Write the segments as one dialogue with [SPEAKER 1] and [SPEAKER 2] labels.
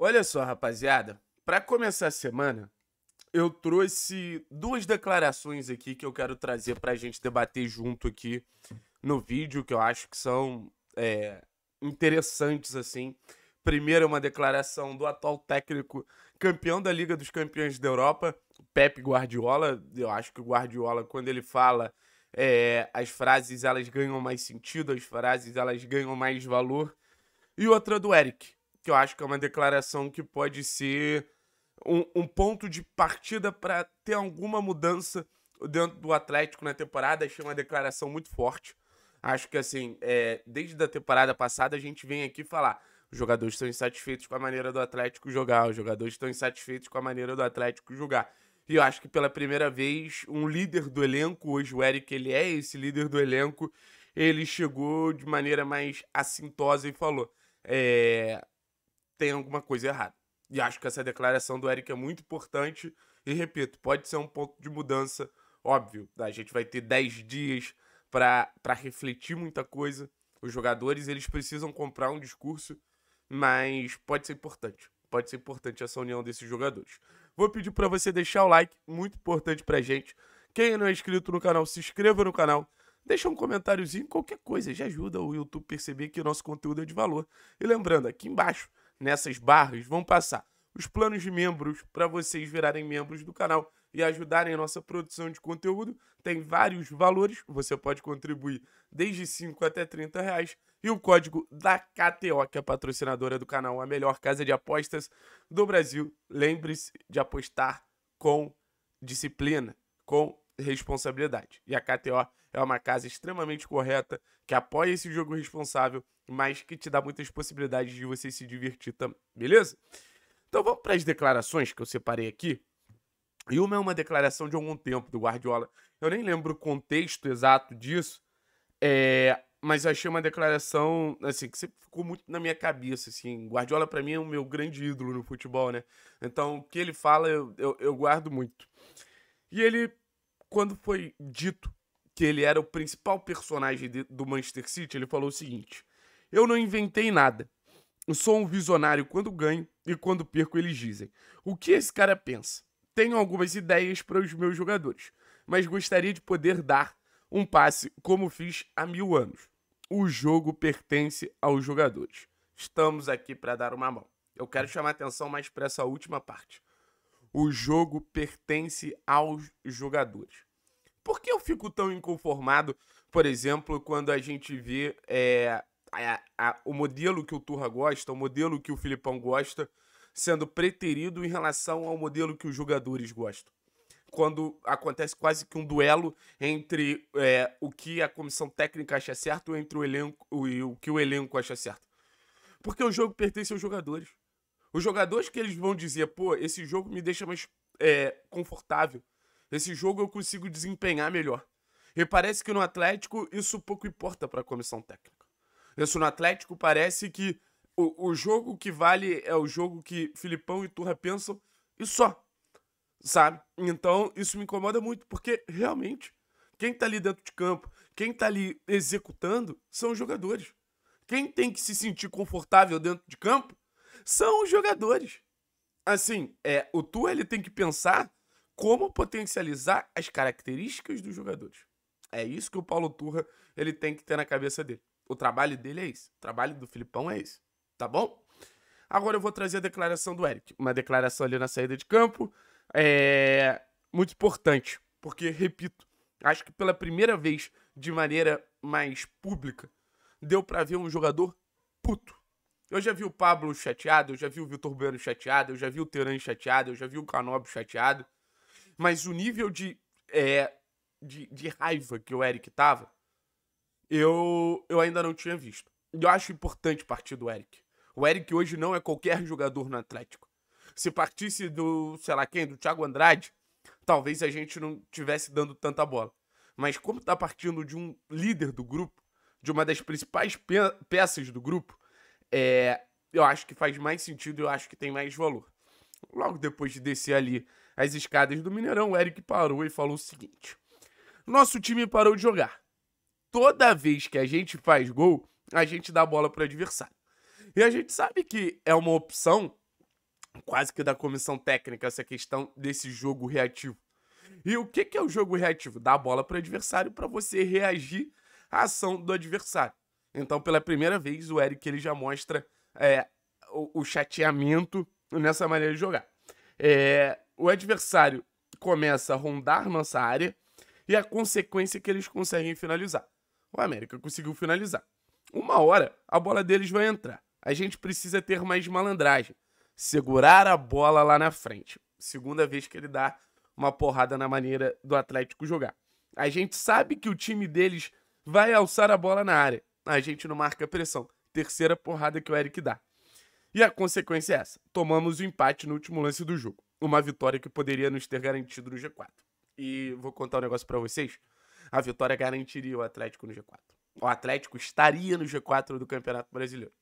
[SPEAKER 1] Olha só, rapaziada, para começar a semana, eu trouxe duas declarações aqui que eu quero trazer para a gente debater junto aqui no vídeo, que eu acho que são é, interessantes, assim. Primeiro é uma declaração do atual técnico campeão da Liga dos Campeões da Europa, Pepe Guardiola. Eu acho que o Guardiola, quando ele fala, é, as frases elas ganham mais sentido, as frases elas ganham mais valor. E outra do Eric, que eu acho que é uma declaração que pode ser um, um ponto de partida para ter alguma mudança dentro do Atlético na temporada. Achei uma declaração muito forte. Acho que, assim, é, desde a temporada passada a gente vem aqui falar. Os jogadores estão insatisfeitos com a maneira do Atlético jogar, os jogadores estão insatisfeitos com a maneira do Atlético jogar. E eu acho que pela primeira vez, um líder do elenco, hoje o Eric, ele é esse líder do elenco, ele chegou de maneira mais assintosa e falou: é, tem alguma coisa errada. E acho que essa declaração do Eric é muito importante. E repito, pode ser um ponto de mudança, óbvio. A gente vai ter 10 dias para refletir muita coisa. Os jogadores eles precisam comprar um discurso, mas pode ser importante. Pode ser importante essa união desses jogadores. Vou pedir para você deixar o like, muito importante para gente. Quem não é inscrito no canal, se inscreva no canal. Deixa um comentáriozinho, qualquer coisa, já ajuda o YouTube perceber que o nosso conteúdo é de valor. E lembrando, aqui embaixo nessas barras vão passar os planos de membros para vocês virarem membros do canal e ajudarem a nossa produção de conteúdo. Tem vários valores, você pode contribuir desde 5 até 30 reais. E o código da KTO, que é a patrocinadora do canal, a melhor casa de apostas do Brasil. Lembre-se de apostar com disciplina, com responsabilidade. E a KTO é uma casa extremamente correta, que apoia esse jogo responsável, mas que te dá muitas possibilidades de você se divertir também, beleza? Então vamos para as declarações que eu separei aqui. E uma é uma declaração de algum tempo do Guardiola. Eu nem lembro o contexto exato disso, é, mas eu achei uma declaração assim que sempre ficou muito na minha cabeça. Assim, Guardiola para mim é o meu grande ídolo no futebol, né? Então o que ele fala eu, eu, eu guardo muito. E ele, quando foi dito que ele era o principal personagem de, do Manchester City, ele falou o seguinte: Eu não inventei nada. Eu sou um visionário quando ganho e quando perco eles dizem. O que esse cara pensa? Tenho algumas ideias para os meus jogadores, mas gostaria de poder dar um passe como fiz há mil anos. O jogo pertence aos jogadores. Estamos aqui para dar uma mão. Eu quero chamar atenção mais para essa última parte. O jogo pertence aos jogadores por que eu fico tão inconformado, por exemplo, quando a gente vê é, a, a, o modelo que o Turra gosta, o modelo que o Filipão gosta, sendo preterido em relação ao modelo que os jogadores gostam? Quando acontece quase que um duelo entre é, o que a comissão técnica acha certo entre o elenco e o que o elenco acha certo. Porque o jogo pertence aos jogadores. Os jogadores que eles vão dizer, pô, esse jogo me deixa mais é, confortável. Esse jogo eu consigo desempenhar melhor. E parece que no Atlético isso pouco importa para a comissão técnica. Isso no Atlético parece que o, o jogo que vale é o jogo que Filipão e Turra pensam e só. Sabe? Então isso me incomoda muito, porque realmente quem tá ali dentro de campo, quem tá ali executando são os jogadores. Quem tem que se sentir confortável dentro de campo são os jogadores. Assim, é, o Tu ele tem que pensar como potencializar as características dos jogadores. É isso que o Paulo Turra ele tem que ter na cabeça dele. O trabalho dele é esse. O trabalho do Filipão é esse. Tá bom? Agora eu vou trazer a declaração do Eric. Uma declaração ali na saída de campo. É muito importante. Porque, repito, acho que pela primeira vez, de maneira mais pública, deu para ver um jogador puto. Eu já vi o Pablo chateado, eu já vi o Vitor Bueno chateado, eu já vi o Teran chateado, eu já vi o Canobo chateado. Mas o nível de, é, de, de raiva que o Eric tava, eu, eu ainda não tinha visto. Eu acho importante partir do Eric. O Eric hoje não é qualquer jogador no Atlético. Se partisse do, sei lá quem, do Thiago Andrade, talvez a gente não tivesse dando tanta bola. Mas como tá partindo de um líder do grupo, de uma das principais pe peças do grupo, é, eu acho que faz mais sentido, eu acho que tem mais valor. Logo depois de descer ali as escadas do Mineirão, o Eric parou e falou o seguinte: Nosso time parou de jogar. Toda vez que a gente faz gol, a gente dá bola para o adversário. E a gente sabe que é uma opção quase que da comissão técnica essa questão desse jogo reativo. E o que, é o jogo reativo? Dá a bola para o adversário para você reagir à ação do adversário. Então, pela primeira vez, o Eric ele já mostra é, o, o chateamento nessa maneira de jogar. É, o adversário começa a rondar nossa área e a consequência é que eles conseguem finalizar. O América conseguiu finalizar. Uma hora a bola deles vai entrar. A gente precisa ter mais malandragem. Segurar a bola lá na frente. Segunda vez que ele dá uma porrada na maneira do Atlético jogar. A gente sabe que o time deles vai alçar a bola na área. A gente não marca pressão. Terceira porrada que o Eric dá. E a consequência é essa: tomamos o empate no último lance do jogo. Uma vitória que poderia nos ter garantido no G4. E vou contar um negócio para vocês: a vitória garantiria o Atlético no G4. O Atlético estaria no G4 do Campeonato Brasileiro.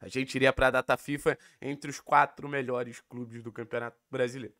[SPEAKER 1] A gente iria para a data FIFA entre os quatro melhores clubes do Campeonato Brasileiro.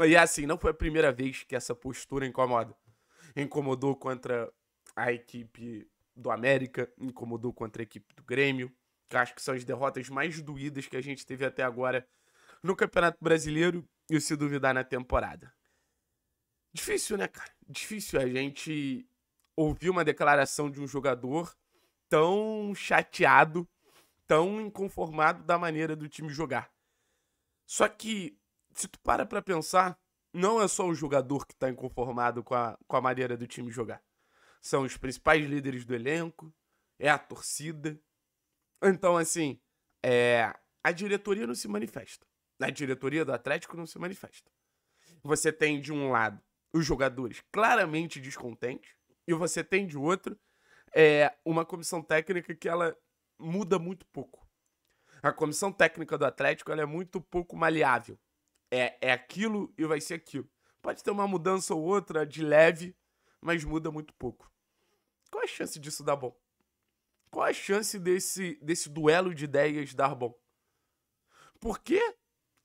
[SPEAKER 1] E é assim, não foi a primeira vez que essa postura incomoda. Incomodou contra a equipe do América, incomodou contra a equipe do Grêmio, que acho que são as derrotas mais doídas que a gente teve até agora no Campeonato Brasileiro e se duvidar na temporada. Difícil, né, cara? Difícil a gente ouvir uma declaração de um jogador tão chateado, tão inconformado da maneira do time jogar. Só que, se tu para pra pensar, não é só o jogador que tá inconformado com a, com a maneira do time jogar. São os principais líderes do elenco, é a torcida, então, assim, é, a diretoria não se manifesta. A diretoria do Atlético não se manifesta. Você tem, de um lado, os jogadores claramente descontentes, e você tem, de outro, é, uma comissão técnica que ela muda muito pouco. A comissão técnica do Atlético ela é muito pouco maleável. É, é aquilo e vai ser aquilo. Pode ter uma mudança ou outra de leve, mas muda muito pouco. Qual a chance disso dar bom? Qual a chance desse, desse duelo de ideias dar bom? Porque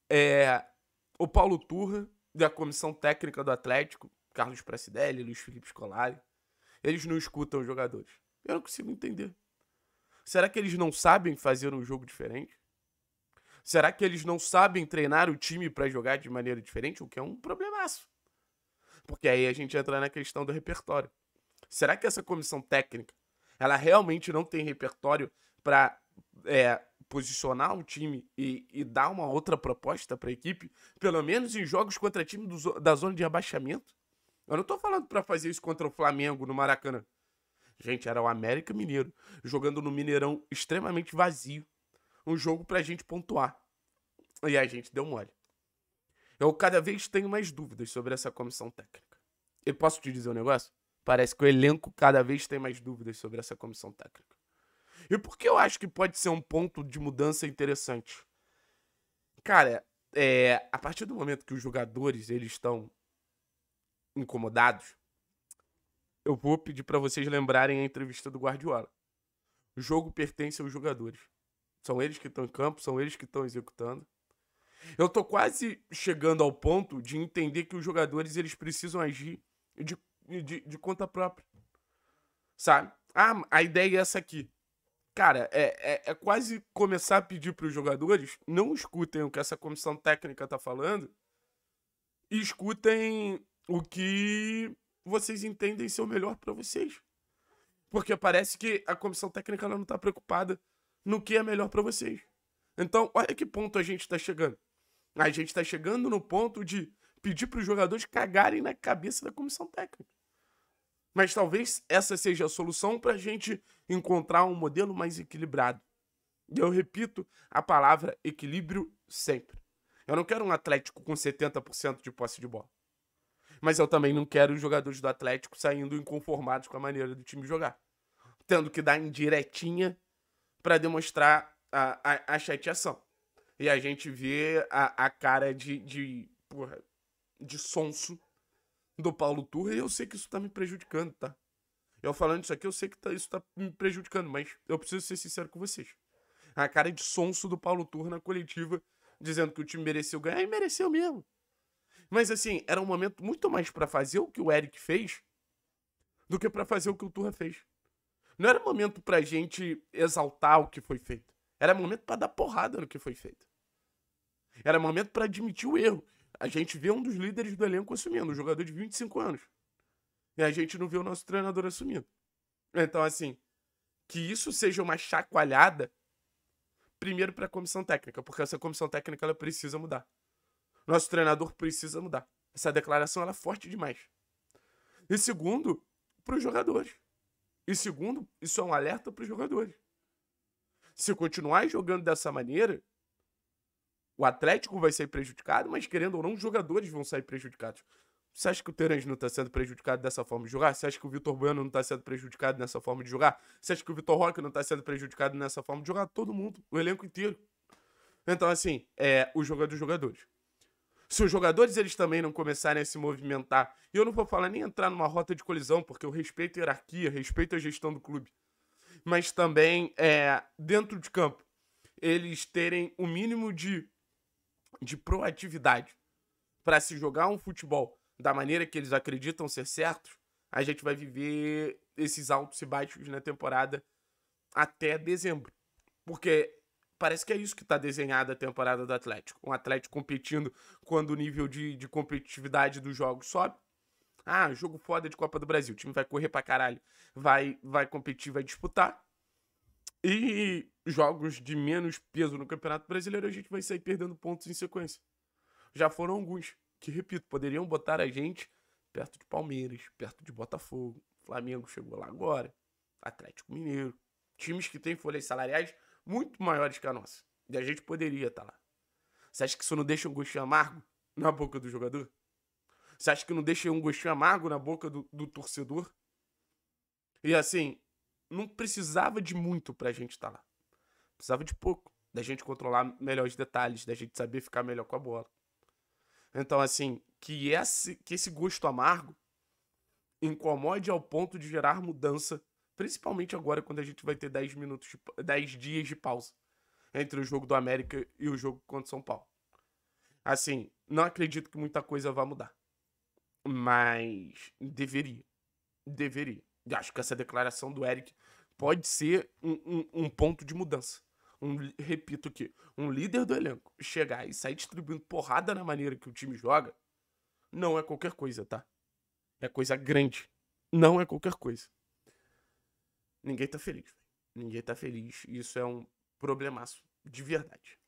[SPEAKER 1] é, o Paulo Turra, da comissão técnica do Atlético, Carlos Pracidelli, Luiz Felipe Scolari, eles não escutam os jogadores. Eu não consigo entender. Será que eles não sabem fazer um jogo diferente? Será que eles não sabem treinar o time para jogar de maneira diferente? O que é um problemaço. Porque aí a gente entra na questão do repertório. Será que essa comissão técnica ela realmente não tem repertório para é, posicionar um time e, e, dar uma outra proposta para a equipe, pelo menos em jogos contra time do, da zona de rebaixamento. Eu não estou falando para fazer isso contra o Flamengo no Maracanã. Gente, era o América Mineiro, jogando no Mineirão extremamente vazio. Um jogo pra gente pontuar. E a gente deu mole. Eu cada vez tenho mais dúvidas sobre essa comissão técnica. Eu posso te dizer um negócio? Parece que o elenco cada vez tem mais dúvidas sobre essa comissão técnica. E por que eu acho que pode ser um ponto de mudança interessante? Cara, é, a partir do momento que os jogadores eles estão incomodados, eu vou pedir para vocês lembrarem a entrevista do Guardiola. O jogo pertence aos jogadores. São eles que estão em campo, são eles que estão executando. Eu tô quase chegando ao ponto de entender que os jogadores eles precisam agir de de, de conta própria. Sabe? Ah, a ideia é essa aqui. Cara, é, é, é quase começar a pedir para os jogadores não escutem o que essa comissão técnica tá falando e escutem o que vocês entendem ser o melhor para vocês. Porque parece que a comissão técnica ela não tá preocupada no que é melhor para vocês. Então, olha que ponto a gente está chegando. A gente está chegando no ponto de pedir para os jogadores cagarem na cabeça da comissão técnica. Mas talvez essa seja a solução para a gente encontrar um modelo mais equilibrado. E eu repito a palavra equilíbrio sempre. Eu não quero um Atlético com 70% de posse de bola. Mas eu também não quero os jogadores do Atlético saindo inconformados com a maneira do time jogar. Tendo que dar indiretinha para demonstrar a, a, a, chateação. E a gente vê a, a cara de, de, porra, de sonso do Paulo Turra e eu sei que isso tá me prejudicando, tá? Eu falando isso aqui, eu sei que tá, isso tá me prejudicando, mas eu preciso ser sincero com vocês. A cara de sonso do Paulo Turra na coletiva, dizendo que o time mereceu ganhar, e mereceu mesmo. Mas assim, era um momento muito mais para fazer o que o Eric fez do que para fazer o que o Turra fez. Não era momento pra gente exaltar o que foi feito. Era momento para dar porrada no que foi feito. Era momento para admitir o erro. A gente vê um dos líderes do elenco assumindo, um jogador de 25 anos. E a gente não vê o nosso treinador assumindo. Então, assim, que isso seja uma chacoalhada, primeiro para a comissão técnica, porque essa comissão técnica ela precisa mudar. Nosso treinador precisa mudar. Essa declaração ela é forte demais. E segundo, para os jogadores. E segundo, isso é um alerta para os jogadores. Se continuar jogando dessa maneira, o Atlético vai ser prejudicado, mas querendo ou não, os jogadores vão sair prejudicados. Você acha que o Terence não está sendo prejudicado dessa forma de jogar? Você acha que o Vitor Bueno não está sendo prejudicado nessa forma de jogar? Você acha que o Vitor Roque não está sendo prejudicado nessa forma de jogar? Todo mundo, o elenco inteiro. Então, assim, é o jogo é dos jogadores. Se os jogadores eles também não começarem a se movimentar, e eu não vou falar nem entrar numa rota de colisão, porque eu respeito a hierarquia, respeito a gestão do clube, mas também é, dentro de campo, eles terem o mínimo de de proatividade para se jogar um futebol da maneira que eles acreditam ser certos, a gente vai viver esses altos e baixos na temporada até dezembro. Porque parece que é isso que está desenhada a temporada do Atlético. Um Atlético competindo quando o nível de, de competitividade dos jogos sobe. Ah, jogo foda de Copa do Brasil. O time vai correr pra caralho. Vai, vai competir, vai disputar. E jogos de menos peso no Campeonato Brasileiro, a gente vai sair perdendo pontos em sequência. Já foram alguns, que repito, poderiam botar a gente perto de Palmeiras, perto de Botafogo. Flamengo chegou lá agora, Atlético Mineiro. Times que têm folhas salariais muito maiores que a nossa. E a gente poderia estar tá lá. Você acha que isso não deixa um gostinho amargo na boca do jogador? Você acha que não deixa um gostinho amargo na boca do, do torcedor? E assim, não precisava de muito pra gente estar tá lá. Precisava de pouco. Da gente controlar melhor os detalhes, da gente saber ficar melhor com a bola. Então, assim, que esse, que esse gosto amargo incomode ao ponto de gerar mudança, principalmente agora quando a gente vai ter 10 minutos, 10 dias de pausa entre o jogo do América e o jogo contra o São Paulo. Assim, não acredito que muita coisa vá mudar. Mas deveria. Deveria. Acho que essa declaração do Eric pode ser um, um, um ponto de mudança. Um, repito aqui, um líder do elenco chegar e sair distribuindo porrada na maneira que o time joga, não é qualquer coisa, tá? É coisa grande. Não é qualquer coisa. Ninguém tá feliz. Ninguém tá feliz. Isso é um problemaço. De verdade.